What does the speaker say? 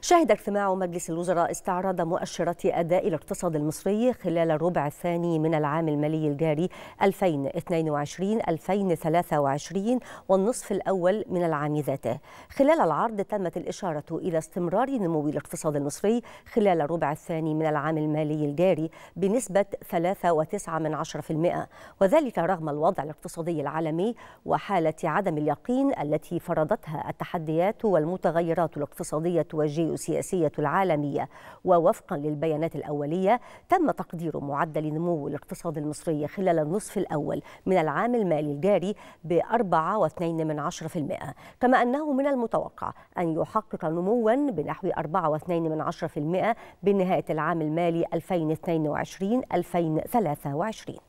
شهد اجتماع مجلس الوزراء استعراض مؤشرات أداء الاقتصاد المصري خلال الربع الثاني من العام المالي الجاري 2022-2023 والنصف الأول من العام ذاته خلال العرض تمت الإشارة إلى استمرار نمو الاقتصاد المصري خلال الربع الثاني من العام المالي الجاري بنسبة 3.9% وذلك رغم الوضع الاقتصادي العالمي وحالة عدم اليقين التي فرضتها التحديات والمتغيرات الاقتصادية وجي الجيوسياسية العالمية ووفقا للبيانات الأولية تم تقدير معدل نمو الاقتصاد المصري خلال النصف الأول من العام المالي الجاري ب 4.2% كما أنه من المتوقع أن يحقق نموا بنحو 4.2% بنهاية العام المالي 2022 2023